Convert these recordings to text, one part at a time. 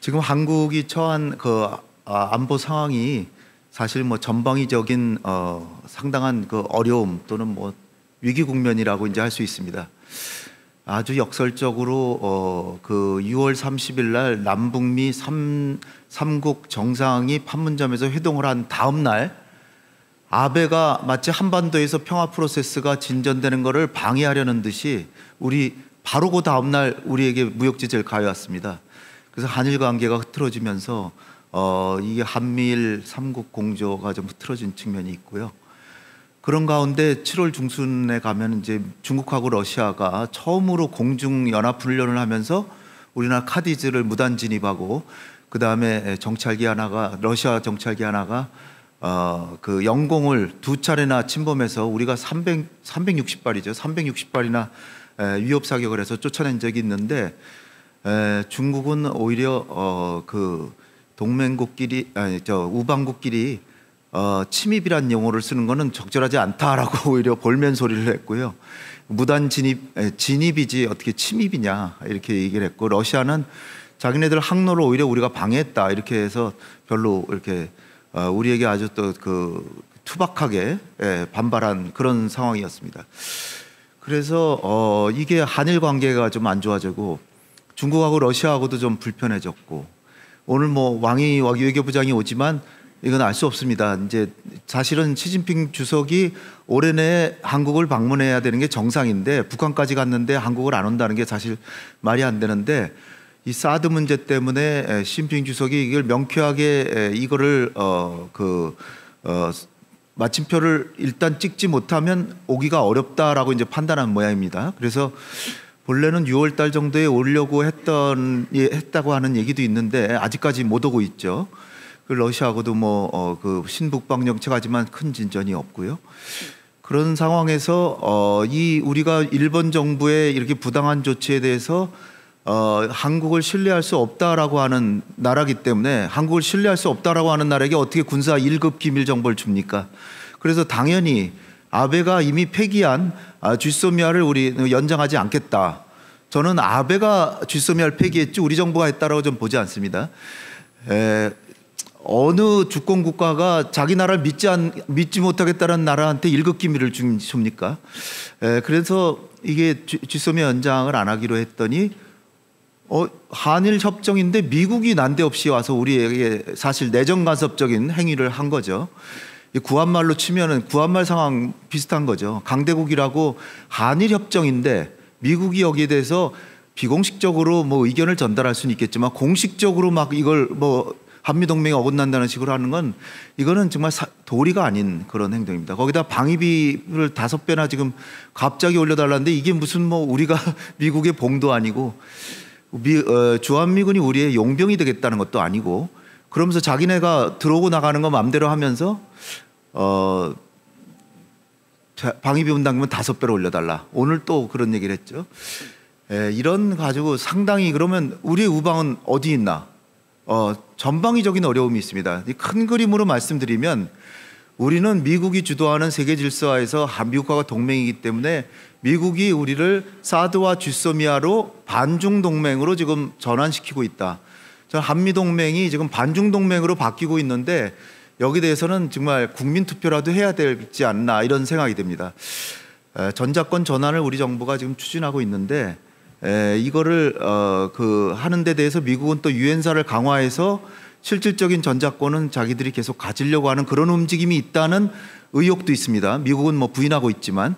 지금 한국이 처한 그 아, 안보 상황이 사실 뭐 전방위적인 어, 상당한 그 어려움 또는 뭐 위기 국면이라고 이제 할 수 있습니다. 아주 역설적으로 어, 그 6월 30일 날 남북미 3, 3국 정상이 판문점에서 회동을 한 다음 날 아베가 마치 한반도에서 평화 프로세스가 진전되는 것을 방해하려는 듯이 우리 바로 그 다음 날 우리에게 무역제재를 가해왔습니다. 그래서 한일 관계가 흐트러지면서 어, 이게 한미일 삼국 공조가 좀 흐트러진 측면이 있고요. 그런 가운데 7월 중순에 가면 이제 중국하고 러시아가 처음으로 공중 연합 훈련을 하면서 우리나라 카디즈를 무단 진입하고 그 다음에 정찰기 하나가 러시아 정찰기 하나가 어, 그 영공을 두 차례나 침범해서 우리가 300, 360발이죠. 360발이나 위협 사격을 해서 쫓아낸 적이 있는데 에, 중국은 오히려 어, 그 동맹국끼리 아니 저 우방국끼리 어, 침입이란 용어를 쓰는 것은 적절하지 않다라고 오히려 볼멘 소리를 했고요. 무단 진입 에, 진입이지 어떻게 침입이냐 이렇게 얘기를 했고 러시아는 자기네들 항로를 오히려 우리가 방해했다 이렇게 해서 별로 이렇게 어, 우리에게 아주 또 그 투박하게 예, 반발한 그런 상황이었습니다. 그래서 어, 이게 한일 관계가 좀 안 좋아지고 중국하고 러시아하고도 좀 불편해졌고 오늘 뭐 왕이 와기 외교부장이 오지만 이건 알 수 없습니다. 이제 사실은 시진핑 주석이 올해 내에 한국을 방문해야 되는 게 정상인데 북한까지 갔는데 한국을 안 온다는 게 사실 말이 안 되는데 이 사드 문제 때문에 시진핑 주석이 이걸 명쾌하게 이거를 어그 어, 마침표를 일단 찍지 못하면 오기가 어렵다라고 이제 판단한 모양입니다. 그래서 원래는 6월달 정도에 오려고 했던 예, 했다고 하는 얘기도 있는데 아직까지 못 오고 있죠. 그 러시아하고도 뭐그 어, 그 신북방 정책하지만 큰 진전이 없고요. 그런 상황에서 어, 이 우리가 일본 정부의 이렇게 부당한 조치에 대해서 어, 한국을 신뢰할 수 없다라고 하는 나라기 때문에 한국을 신뢰할 수 없다라고 하는 나라에게 어떻게 군사 일급 기밀 정보를 줍니까? 그래서 당연히 아베가 이미 폐기한 아, 쥐소미아를 우리 연장하지 않겠다. 저는 아베가 쥐소미아를 폐기했지 우리 정부가 했다라고 좀 보지 않습니다. 에, 어느 주권 국가가 자기 나라를 믿지, 않, 믿지 못하겠다는 나라한테 일극기미를 줍니까? 에, 그래서 이게 쥐소미아 연장을 안 하기로 했더니 어, 한일 협정인데 미국이 난데없이 와서 우리에게 사실 내정 간섭적인 행위를 한 거죠. 구한말로 치면은 구한말 상황 비슷한 거죠. 강대국이라고 한일 협정인데 미국이 여기에 대해서 비공식적으로 뭐 의견을 전달할 수는 있겠지만 공식적으로 막 이걸 뭐 한미동맹이 어긋난다는 식으로 하는 건 이거는 정말 사, 도리가 아닌 그런 행동입니다. 거기다 방위비를 다섯 배나 지금 갑자기 올려달라는데 이게 무슨 뭐 우리가 미국의 봉도 아니고 미, 어, 주한미군이 우리의 용병이 되겠다는 것도 아니고 그러면서 자기네가 들어오고 나가는 거 마음대로 하면서 어, 방위비 분담금은 다섯 배로 올려달라. 오늘 또 그런 얘기를 했죠. 에, 예, 이런 가지고 상당히 그러면 우리 우방은 어디 있나? 어, 전방위적인 어려움이 있습니다. 큰 그림으로 말씀드리면 우리는 미국이 주도하는 세계 질서화에서 미국과 동맹이기 때문에 미국이 우리를 사드와 주소미아로 반중 동맹으로 지금 전환시키고 있다. 저 한미 동맹이 지금 반중 동맹으로 바뀌고 있는데 여기 대해서는 정말 국민 투표라도 해야 될지 않나 이런 생각이 듭니다. 전자권 전환을 우리 정부가 지금 추진하고 있는데 에, 이거를 어, 그 하는 데 대해서 미국은 또 유엔사를 강화해서 실질적인 전자권은 자기들이 계속 가지려고 하는 그런 움직임이 있다는 의혹도 있습니다. 미국은 뭐 부인하고 있지만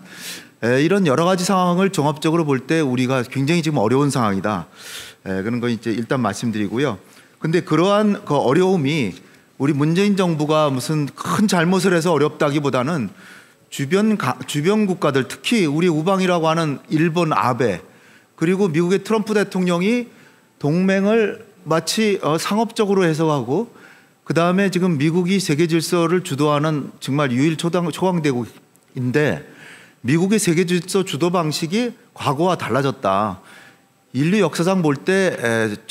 에, 이런 여러 가지 상황을 종합적으로 볼 때 우리가 굉장히 지금 어려운 상황이다. 에, 그런 거 이제 일단 말씀드리고요. 근데 그러한 그 어려움이 우리 문재인 정부가 무슨 큰 잘못을 해서 어렵다기보다는 주변 가, 주변 국가들 특히 우리 우방이라고 하는 일본 아베 그리고 미국의 트럼프 대통령이 동맹을 마치 어, 상업적으로 해석하고 그 다음에 지금 미국이 세계 질서를 주도하는 정말 유일 초당, 초강대국인데 미국의 세계 질서 주도 방식이 과거와 달라졌다. 인류 역사상 볼때그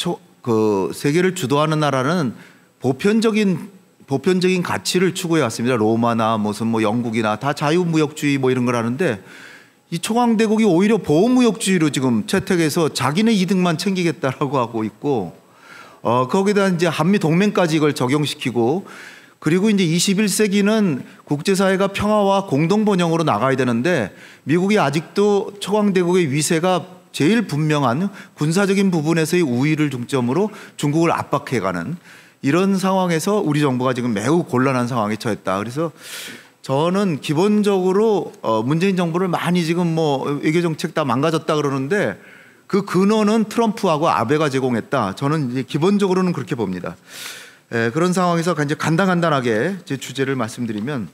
세계를 주도하는 나라는 보편적인 보편적인 가치를 추구해 왔습니다. 로마나 무슨 뭐 영국이나 다 자유무역주의 뭐 이런 걸 하는데 이 초강대국이 오히려 보호무역주의로 지금 채택해서 자기네 이득만 챙기겠다라고 하고 있고 어 거기다 이제 한미 동맹까지 이걸 적용시키고 그리고 이제 21세기는 국제사회가 평화와 공동번영으로 나가야 되는데 미국이 아직도 초강대국의 위세가 제일 분명한 군사적인 부분에서의 우위를 중점으로 중국을 압박해가는 이런 상황에서 우리 정부가 지금 매우 곤란한 상황에 처했다. 그래서 저는 기본적으로 어 문재인 정부를 많이 지금 뭐 외교 정책 다 망가졌다 그러는데 그 근원은 트럼프하고 아베가 제공했다. 저는 이제 기본적으로는 그렇게 봅니다. 에, 그런 상황에서 이제 간단간단하게 제 주제를 말씀드리면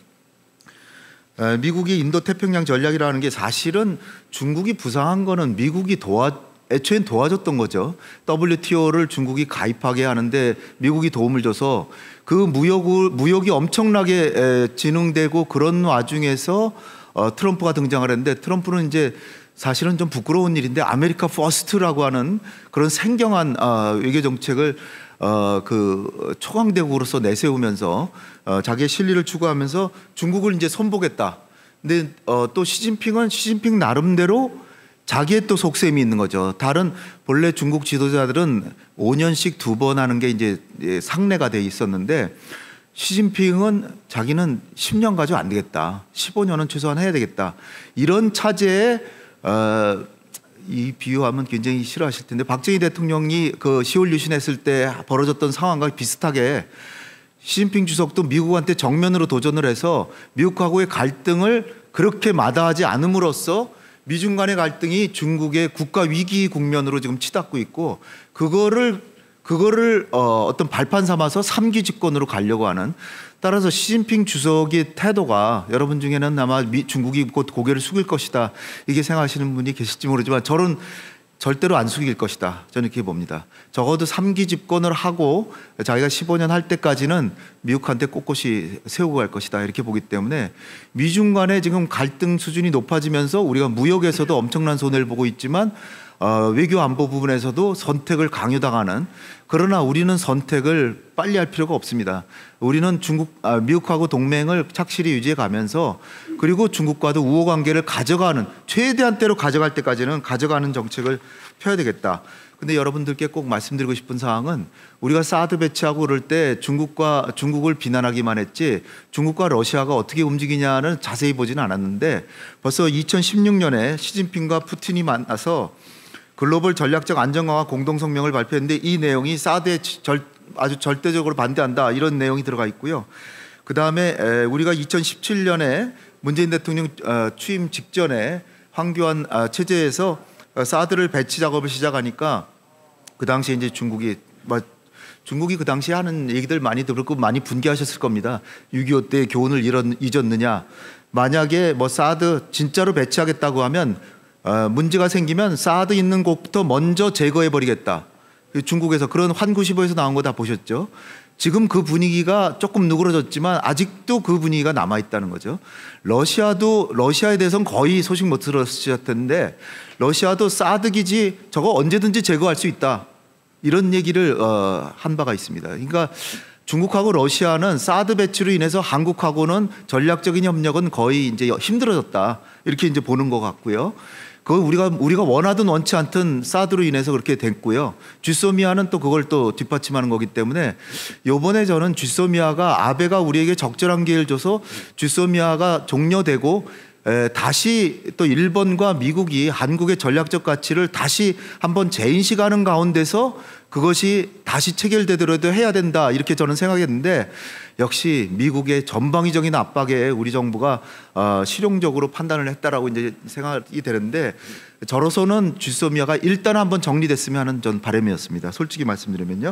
미국이 인도 태평양 전략이라는 게 사실은 중국이 부상한 거는 미국이 도와 애초엔 도와줬던 거죠. WTO를 중국이 가입하게 하는데 미국이 도움을 줘서 그 무역을, 무역이 엄청나게 진흥되고 그런 와중에서 어, 트럼프가 등장을 했는데 트럼프는 이제 사실은 좀 부끄러운 일인데 아메리카 퍼스트라고 하는 그런 생경한 어, 아, 외교 정책을 어, 그 초강대국으로서 내세우면서 어, 자기의 실리를 추구하면서 중국을 이제 손보겠다. 근데 어, 또 시진핑은 시진핑 나름대로 자기의 또 속셈이 있는 거죠. 다른 본래 중국 지도자들은 5년씩 두 번 하는 게 이제 예, 상례가 돼 있었는데 시진핑은 자기는 10년 가지고 안 되겠다. 15년은 최소한 해야 되겠다. 이런 차제에 어, 이 비유하면 굉장히 싫어하실 텐데 박정희 대통령이 그시월 유신했을 때 벌어졌던 상황과 비슷하게 시진핑 주석도 미국한테 정면으로 도전을 해서 미국하고의 갈등을 그렇게 마다하지 않음으로써 미중 간의 갈등이 중국의 국가 위기 국면으로 지금 치닫고 있고 그거를 그거를 어, 어떤 발판 삼아서 3기 집권으로 가려고 하는 따라서 시진핑 주석의 태도가 여러분 중에는 아마 미, 중국이 곧 고개를 숙일 것이다 이게 생각하시는 분이 계실지 모르지만 저는 절대로 안 숙일 것이다. 저는 이렇게 봅니다. 적어도 3기 집권을 하고 자기가 15년 할 때까지는 미국한테 꼿꼿이 세우고 갈 것이다. 이렇게 보기 때문에 미중 간에 지금 갈등 수준이 높아지면서 우리가 무역에서도 엄청난 손해를 보고 있지만 어, 외교 안보 부분에서도 선택을 강요당하는 그러나 우리는 선택을 빨리 할 필요가 없습니다. 우리는 중국 아, 미국하고 동맹을 착실히 유지해 가면서 그리고 중국과도 우호 관계를 가져가는 최대한 때로 가져갈 때까지는 가져가는 정책을 펴야 되겠다. 근데 여러분들께 꼭 말씀드리고 싶은 사항은 우리가 사드 배치하고 그럴 때 중국과 중국을 비난하기만 했지 중국과 러시아가 어떻게 움직이냐는 자세히 보지는 않았는데 벌써 2016년에 시진핑과 푸틴이 만나서 글로벌 전략적 안정화와 공동 성명을 발표했는데 이 내용이 사드에 절, 아주 절대적으로 반대한다 이런 내용이 들어가 있고요. 그 다음에 우리가 2017년에 문재인 대통령 어, 취임 직전에 황교안 아, 체제에서 어, 사드를 배치 작업을 시작하니까 그 당시에 이제 중국이 뭐 중국이 그 당시에 하는 얘기들 많이 들었고 많이 분개하셨을 겁니다. 6.25 때 교훈을 잃었, 잊었느냐. 만약에 뭐 사드 진짜로 배치하겠다고 하면 어, 문제가 생기면 사드 있는 곳부터 먼저 제거해 버리겠다. 그 중국에서 그런 환구시보에서 나온 거 다 보셨죠? 지금 그 분위기가 조금 누그러졌지만 아직도 그 분위기가 남아 있다는 거죠. 러시아도 러시아에 대해서는 거의 소식 못 들었을 텐데 러시아도 사드 기지 저거 언제든지 제거할 수 있다 이런 얘기를 어, 한 바가 있습니다. 그러니까 중국하고 러시아는 사드 배치로 인해서 한국하고는 전략적인 협력은 거의 이제 힘들어졌다 이렇게 이제 보는 것 같고요. 그건 우리가 우리가 원하든 원치 않든 사드로 인해서 그렇게 됐고요. 쥐소미아는 또 그걸 또 뒷받침하는 거기 때문에 요번에 저는 쥐소미아가 아베가 우리에게 적절한 기회를 줘서 쥐소미아가 종료되고 에, 다시 또 일본과 미국이 한국의 전략적 가치를 다시 한번 재인식하는 가운데서 그것이 다시 체결되더라도 해야 된다 이렇게 저는 생각했는데 역시 미국의 전방위적인 압박에 우리 정부가 어, 실용적으로 판단을 했다라고 이제 생각이 되는데 저로서는 주소미아가 일단 한번 정리됐으면 하는 전 바람이었습니다. 솔직히 말씀드리면요.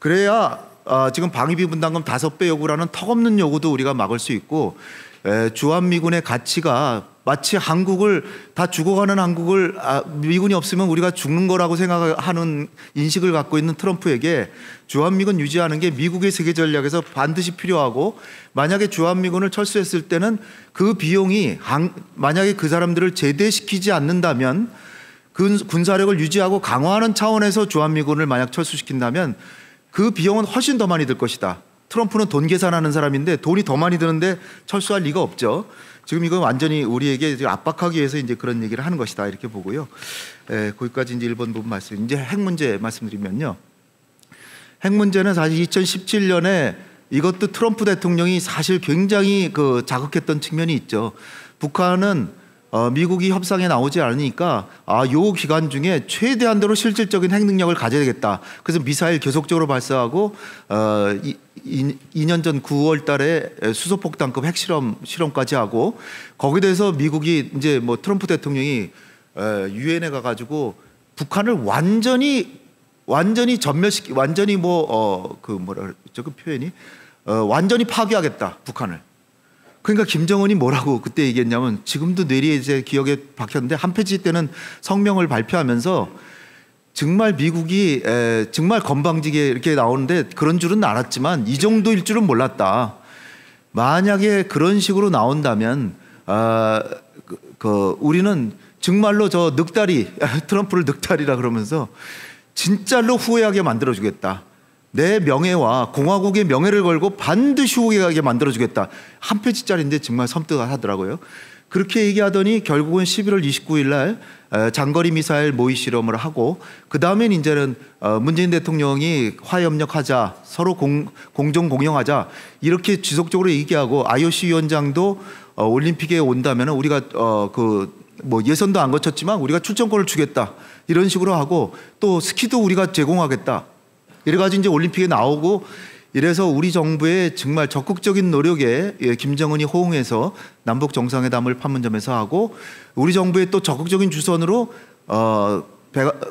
그래야 어, 지금 방위비 분담금 다섯 배 요구라는 턱없는 요구도 우리가 막을 수 있고 에, 주한미군의 가치가 마치 한국을 다 죽어가는 한국을 아, 미군이 없으면 우리가 죽는 거라고 생각하는 인식을 갖고 있는 트럼프에게 주한미군 유지하는 게 미국의 세계 전략에서 반드시 필요하고 만약에 주한미군을 철수했을 때는 그 비용이 한, 만약에 그 사람들을 제대시키지 않는다면 군, 군사력을 유지하고 강화하는 차원에서 주한미군을 만약 철수시킨다면 그 비용은 훨씬 더 많이 들 것이다. 트럼프는 돈 계산하는 사람인데 돈이 더 많이 드는데 철수할 리가 없죠. 지금 이건 완전히 우리에게 압박하기 위해서 이제 그런 얘기를 하는 것이다 이렇게 보고요. 에, 예, 거기까지 이제 1번 부분 말씀. 이제 핵 문제 말씀드리면요. 핵 문제는 사실 2017년에 이것도 트럼프 대통령이 사실 굉장히 그 자극했던 측면이 있죠. 북한은 어, 미국이 협상에 나오지 않으니까 아, 요 기간 중에 최대한대로 실질적인 핵 능력을 가져야 되겠다. 그래서 미사일 계속적으로 발사하고 어, 이, 2년 전 9월 달에 수소폭탄급 핵실험 실험까지 하고 거기에 대해서 미국이 이제 뭐 트럼프 대통령이 유엔에 가 가지고 북한을 완전히 완전히 전멸시키 완전히 뭐어그 뭐라 그랬그 표현이 어 완전히 파괴하겠다. 북한을. 그러니까 김정은이 뭐라고 그때 얘기했냐면 지금도 뇌리에 제 기억에 박혔는데 한 페이지 때는 성명을 발표하면서 정말 미국이 에, 정말 건방지게 이렇게 나오는데 그런 줄은 알았지만 이 정도일 줄은 몰랐다. 만약에 그런 식으로 나온다면 아, 그, 그 우리는 정말로 저 늑다리 트럼프를 늑다리라 그러면서 진짜로 후회하게 만들어 주겠다. 내 명예와 공화국의 명예를 걸고 반드시 후회하게 만들어 주겠다. 한 페이지짜리인데 정말 섬뜩하더라고요. 그렇게 얘기하더니 결국은 11월 29일 날 어, 장거리 미사일 모의 실험을 하고 그 다음엔 이제는 어, 문재인 대통령이 화협력하자 서로 공, 공정 공영하자 이렇게 지속적으로 얘기하고 IOC 위원장도 어, 올림픽에 온다면 우리가 그뭐 예선도 안 거쳤지만 우리가 출전권을 주겠다 이런 식으로 하고 또 스키도 우리가 제공하겠다 이래가지고 이제 올림픽에 나오고 이래서 우리 정부의 정말 적극적인 노력에 예, 김정은이 호응해서 남북 정상회담을 판문점에서 하고 우리 정부의 또 적극적인 주선으로 어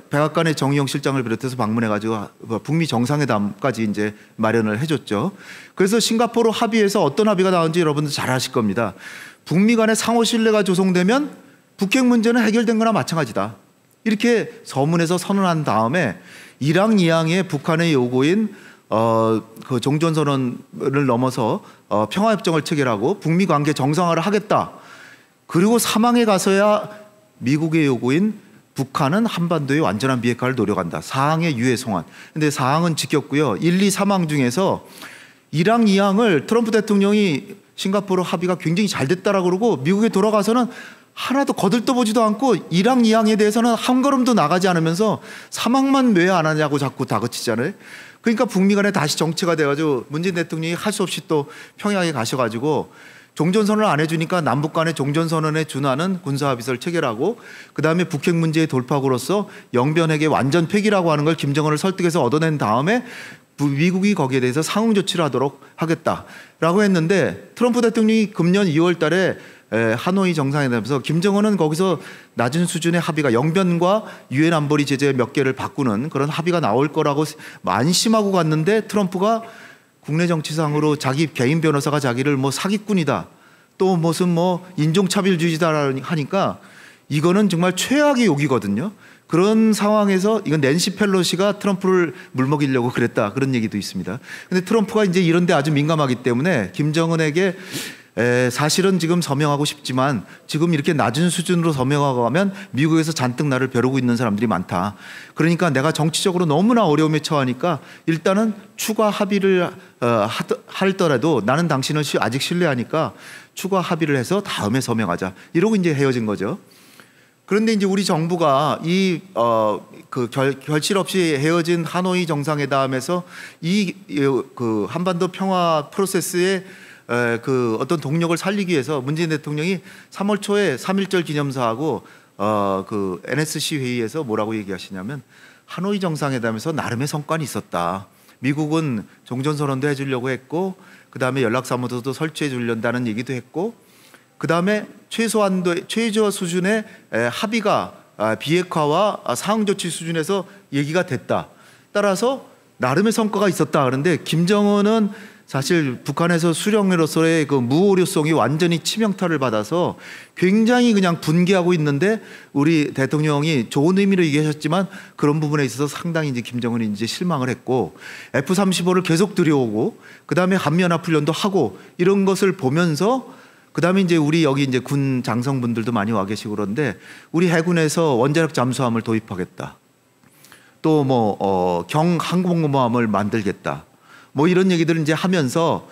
백악관의 정의용 실장을 비롯해서 방문해가지고 북미 정상회담까지 이제 마련을 해줬죠. 그래서 싱가포르 합의에서 어떤 합의가 나온지 여러분들 잘 아실 겁니다. 북미 간의 상호 신뢰가 조성되면 북핵 문제는 해결된 거나 마찬가지다. 이렇게 서문에서 선언한 다음에 1항 2항의 북한의 요구인 어, 그 종전선언을 넘어서 어, 평화협정을 체결하고 북미 관계 정상화를 하겠다. 그리고 사망에 가서야 미국의 요구인 북한은 한반도의 완전한 비핵화를 노려간다사항의 유해 송환. 근데 사항은 지켰고요. 1, 2, 3항 중에서 1항, 2항을 트럼프 대통령이 싱가포르 합의가 굉장히 잘 됐다라고 그러고 미국에 돌아가서는 하나도 거들떠보지도 않고 1항, 2항에 대해서는 한 걸음도 나가지 않으면서 사망만왜 안 하냐고 자꾸 다그치잖아요. 그러니까 북미 간에 다시 정체가 돼가지고 문재인 대통령이 할 수 없이 또 평양에 가셔가지고 종전선언을 안 해주니까 남북 간의 종전선언에 준하는 군사합의서를 체결하고 그 다음에 북핵 문제의 돌파구로서 영변에게 완전 폐기라고 하는 걸 김정은을 설득해서 얻어낸 다음에 미국이 거기에 대해서 상응 조치를 하도록 하겠다라고 했는데 트럼프 대통령이 금년 2월 달에 예, 하노이 정상회담에서 김정은은 거기서 낮은 수준의 합의가 영변과 유엔 안보리 제재 몇 개를 바꾸는 그런 합의가 나올 거라고 안심하고 갔는데 트럼프가 국내 정치상으로 자기 개인 변호사가 자기를 뭐 사기꾼이다 또 무슨 뭐 인종차별주의다 하니까 이거는 정말 최악의 욕이거든요. 그런 상황에서 이건 낸시 펠로시가 트럼프를 물먹이려고 그랬다 그런 얘기도 있습니다. 근데 트럼프가 이제 이런데 아주 민감하기 때문에 김정은에게 에, 사실은 지금 서명하고 싶지만 지금 이렇게 낮은 수준으로 서명하고 가면 미국에서 잔뜩 나를 벼르고 있는 사람들이 많다. 그러니까 내가 정치적으로 너무나 어려움에 처하니까 일단은 추가 합의를 어, 하, 할더라도 나는 당신을 아직 신뢰하니까 추가 합의를 해서 다음에 서명하자. 이러고 이제 헤어진 거죠. 그런데 이제 우리 정부가 이어그 결실 없이 헤어진 하노이 정상회담에서 이 그 한반도 평화 프로세스에 그 어떤 동력을 살리기 위해서 문재인 대통령이 3월 초에 3.1절 기념사하고 어, 그 NSC 회의에서 뭐라고 얘기하시냐면 하노이 정상회담에서 나름의 성과는 있었다. 미국은 종전선언도 해주려고 했고 그 다음에 연락사무소도 설치해 주려다는 얘기도 했고 그 다음에 최소한도 최저 수준의 합의가 아, 비핵화와 상응조치 수준에서 얘기가 됐다. 따라서 나름의 성과가 있었다. 그런데 김정은은 사실 북한에서 수령으로서의 그 무오류성이 완전히 치명타를 받아서 굉장히 그냥 분개하고 있는데 우리 대통령이 좋은 의미로 얘기하셨지만 그런 부분에 있어서 상당히 이제 김정은이 이제 실망을 했고 F-35를 계속 들여오고 그 다음에 한미연합훈련도 하고 이런 것을 보면서 그 다음에 이제 우리 여기 이제 군 장성분들도 많이 와 계시고 그런데 우리 해군에서 원자력 잠수함을 도입하겠다. 또 뭐, 어, 경 항공모함을 만들겠다. 뭐 이런 얘기들을 이제 하면서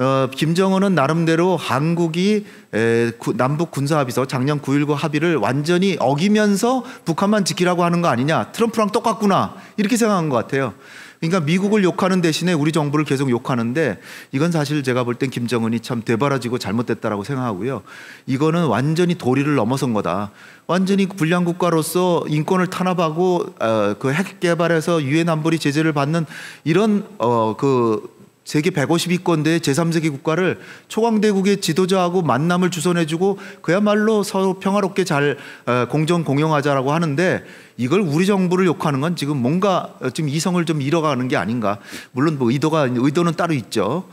어, 김정은은 나름대로 한국이 에, 구, 남북 군사합의서 작년 9.19 합의를 완전히 어기면서 북한만 지키라고 하는 거 아니냐 트럼프랑 똑같구나 이렇게 생각한 것 같아요. 그러니까 미국을 욕하는 대신에 우리 정부를 계속 욕하는데 이건 사실 제가 볼 땐 김정은이 참 대바라지고 잘못됐다라고 생각하고요. 이거는 완전히 도리를 넘어선 거다. 완전히 불량 국가로서 인권을 탄압하고 어, 그 핵 개발에서 유엔 안보리 제재를 받는 이런 어, 그 세계 1 5 0위권대 제3세계 국가를 초강대국의 지도자하고 만남을 주선해주고 그야말로 서로 평화롭게 잘 어, 공정 공용하자라고 하는데 이걸 우리 정부를 욕하는 건 지금 뭔가 어, 지금 이성을 좀 잃어가는 게 아닌가. 물론 뭐 의도가 의도는 따로 있죠.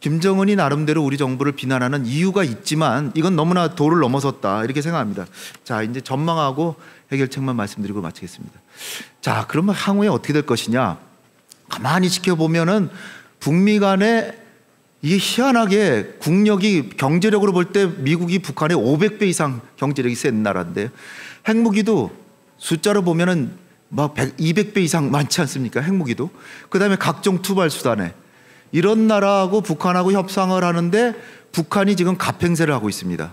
김정은이 나름대로 우리 정부를 비난하는 이유가 있지만 이건 너무나 도를 넘어섰다 이렇게 생각합니다. 자 이제 전망하고 해결책만 말씀드리고 마치겠습니다. 자 그러면 향후에 어떻게 될 것이냐? 가만히 지켜보면은 북미 간에 이게 희한하게 국력이 경제력으로 볼 때 미국이 북한의 500배 이상 경제력이 센 나라인데 핵무기도 숫자로 보면은 막 100, 200배 이상 많지 않습니까? 핵무기도. 그다음에 각종 투발 수단에 이런 나라하고 북한하고 협상을 하는데 북한이 지금 갑행세를 하고 있습니다.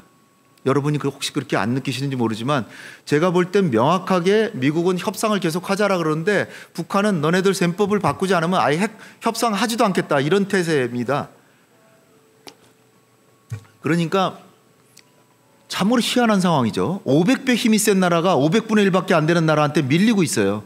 여러분이 그 혹시 그렇게 안 느끼시는지 모르지만 제가 볼 땐 명확하게 미국은 협상을 계속 하자라 그러는데 북한은 너네들 셈법을 바꾸지 않으면 아예 핵, 협상하지도 않겠다 이런 태세입니다. 그러니까 참으로 희한한 상황이죠. 500배 힘이 센 나라가 500분의 1밖에 안 되는 나라한테 밀리고 있어요.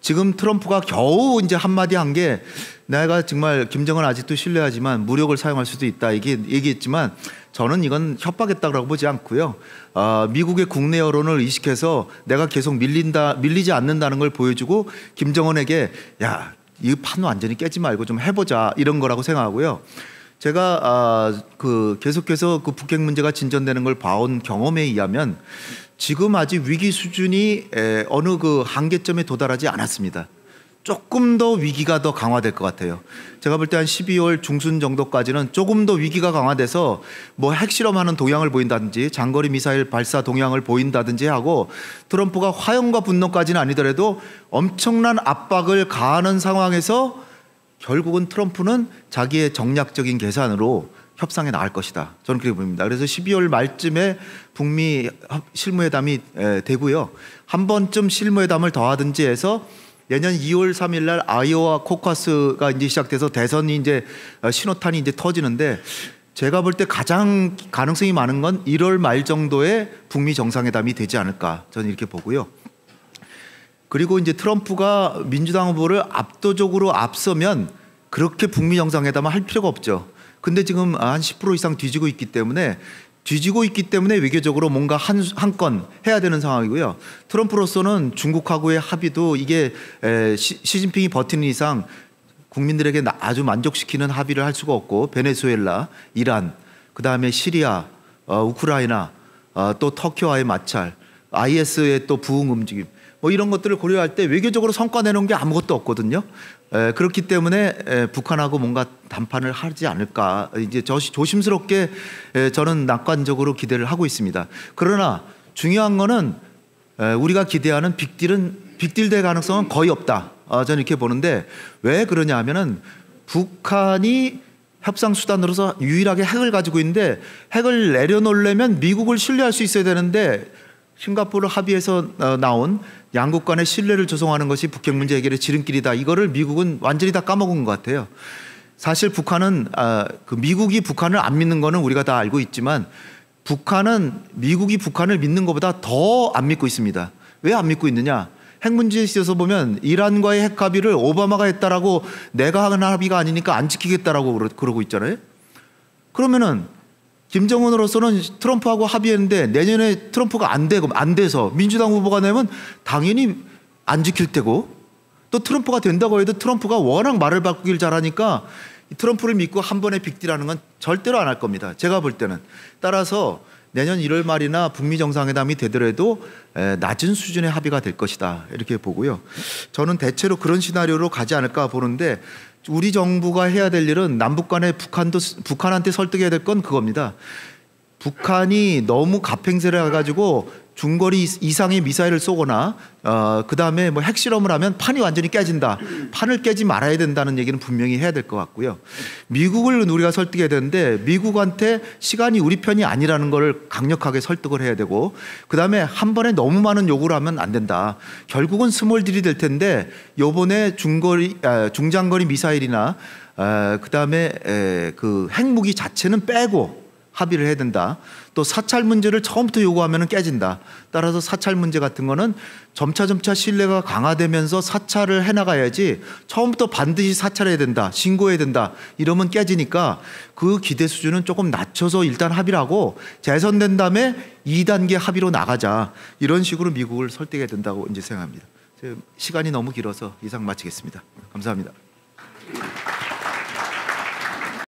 지금 트럼프가 겨우 이제 한마디 한 게 내가 정말 김정은 아직도 신뢰하지만 무력을 사용할 수도 있다 이게 얘기했지만 저는 이건 협박했다고 보지 않고요. 아, 미국의 국내 여론을 의식해서 내가 계속 밀린다, 밀리지 않는다는 걸 보여주고 김정은에게 야, 이판 완전히 깨지 말고 좀 해보자 이런 거라고 생각하고요. 제가 아, 그 계속해서 그 북핵 문제가 진전되는 걸 봐온 경험에 의하면 지금 아직 위기 수준이 에, 어느 그 한계점에 도달하지 않았습니다. 조금 더 위기가 더 강화될 것 같아요. 제가 볼 때 한 12월 중순 정도까지는 조금 더 위기가 강화돼서 뭐 핵실험하는 동향을 보인다든지 장거리 미사일 발사 동향을 보인다든지 하고 트럼프가 화염과 분노까지는 아니더라도 엄청난 압박을 가하는 상황에서 결국은 트럼프는 자기의 정략적인 계산으로 협상에 나갈 것이다. 저는 그렇게 봅니다 그래서 12월 말쯤에 북미 실무회담이 되고요. 한 번쯤 실무회담을 더 하든지 해서 내년 2월 3일 날 아이오와 코카스가 이제 시작돼서 대선이 이제 어, 신호탄이 이제 터지는데 제가 볼 때 가장 가능성이 많은 건 1월 말 정도에 북미 정상회담이 되지 않을까 저는 이렇게 보고요. 그리고 이제 트럼프가 민주당 후보를 압도적으로 앞서면 그렇게 북미 정상회담을 할 필요가 없죠. 근데 지금 한 10% 이상 뒤지고 있기 때문에 뒤지고 있기 때문에 외교적으로 뭔가 한한건 해야 되는 상황이고요. 트럼프로서는 중국하고의 합의도 이게 에, 시, 시진핑이 버티는 이상 국민들에게 아주 만족시키는 합의를 할 수가 없고 베네수엘라, 이란, 그 다음에 시리아, 어, 우크라이나, 어, 또 터키와의 마찰, IS의 또 부흥 움직임 뭐 이런 것들을 고려할 때 외교적으로 성과 내놓은 게 아무것도 없거든요. 에, 그렇기 때문에 에, 북한하고 뭔가 담판을 하지 않을까 이제 저, 조심스럽게 에, 저는 낙관적으로 기대를 하고 있습니다. 그러나 중요한 거는 에, 우리가 기대하는 빅딜은 빅딜 될 가능성은 거의 없다. 아, 저는 이렇게 보는데 왜 그러냐 하면은 북한이 협상 수단으로서 유일하게 핵을 가지고 있는데 핵을 내려놓으려면 미국을 신뢰할 수 있어야 되는데 싱가포르 합의에서 어, 나온 양국 간의 신뢰를 조성하는 것이 북핵 문제 해결의 지름길이다. 이거를 미국은 완전히 다 까먹은 것 같아요. 사실 북한은 아, 그 미국이 북한을 안 믿는 거는 우리가 다 알고 있지만 북한은 미국이 북한을 믿는 것보다 더 안 믿고 있습니다. 왜 안 믿고 있느냐? 핵 문제에 있어서 보면 이란과의 핵 합의를 오바마가 했다라고 내가 하는 합의가 아니니까 안 지키겠다라고 그러고 있잖아요. 그러면은 김정은으로서는 트럼프하고 합의했는데 내년에 트럼프가 안 되고 안 돼서 민주당 후보가 되면 당연히 안 지킬 테고 또 트럼프가 된다고 해도 트럼프가 워낙 말을 바꾸길 잘하니까 트럼프를 믿고 한 번에 빅딜하는 건 절대로 안 할 겁니다. 제가 볼 때는 따라서 내년 1월 말이나 북미 정상회담이 되더라도 낮은 수준의 합의가 될 것이다 이렇게 보고요. 저는 대체로 그런 시나리오로 가지 않을까 보는데 우리 정부가 해야 될 일은 남북 간에 북한도 북한한테 설득해야 될 건 그겁니다. 북한이 너무 갑행세를 해가지고 중거리 이상의 미사일을 쏘거나 어, 그 다음에 뭐 핵실험을 하면 판이 완전히 깨진다. 판을 깨지 말아야 된다는 얘기는 분명히 해야 될 것 같고요. 미국을 우리가 설득해야 되는데 미국한테 시간이 우리 편이 아니라는 걸 강력하게 설득을 해야 되고 그 다음에 한 번에 너무 많은 요구를 하면 안 된다. 결국은 스몰딜이 될 텐데 요번에 중거리 아, 중장거리 미사일이나 어, 그다음에 에, 그 핵무기 자체는 빼고 합의를 해야 된다. 또 사찰 문제를 처음부터 요구하면 깨진다. 따라서 사찰 문제 같은 거는 점차점차 신뢰가 강화되면서 사찰을 해나가야지 처음부터 반드시 사찰해야 된다. 신고해야 된다. 이러면 깨지니까 그 기대 수준은 조금 낮춰서 일단 합의를 하고 재선된 다음에 2단계 합의로 나가자. 이런 식으로 미국을 설득해야 된다고 이제 생각합니다. 시간이 너무 길어서 이상 마치겠습니다. 감사합니다.